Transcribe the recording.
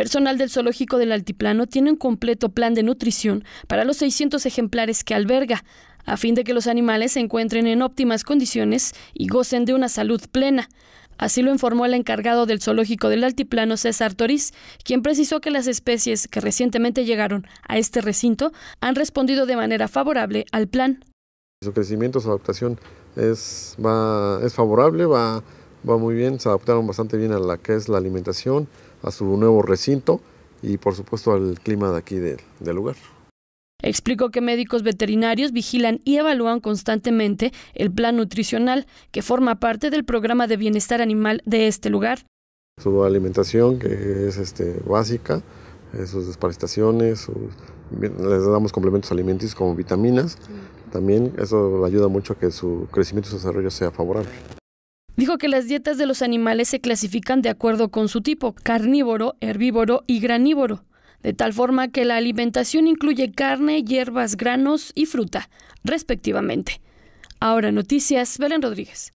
Personal del Zoológico del Altiplano tiene un completo plan de nutrición para los 600 ejemplares que alberga, a fin de que los animales se encuentren en óptimas condiciones y gocen de una salud plena. Así lo informó el encargado del zoológico del Altiplano, César Toriz, quien precisó que las especies que recientemente llegaron a este recinto han respondido de manera favorable al plan. Su crecimiento, su adaptación es, va, es favorable, va va muy bien, se adaptaron bastante bien a la que es la alimentación, a su nuevo recinto y por supuesto al clima de aquí del lugar. Explicó que médicos veterinarios vigilan y evalúan constantemente el plan nutricional que forma parte del programa de bienestar animal de este lugar. Su alimentación que es este, básica, eh, sus desparasitaciones, les damos complementos alimenticios como vitaminas, también eso ayuda mucho a que su crecimiento y su desarrollo sea favorable. Dijo que las dietas de los animales se clasifican de acuerdo con su tipo, carnívoro, herbívoro y granívoro, de tal forma que la alimentación incluye carne, hierbas, granos y fruta, respectivamente. Ahora noticias, Belén Rodríguez.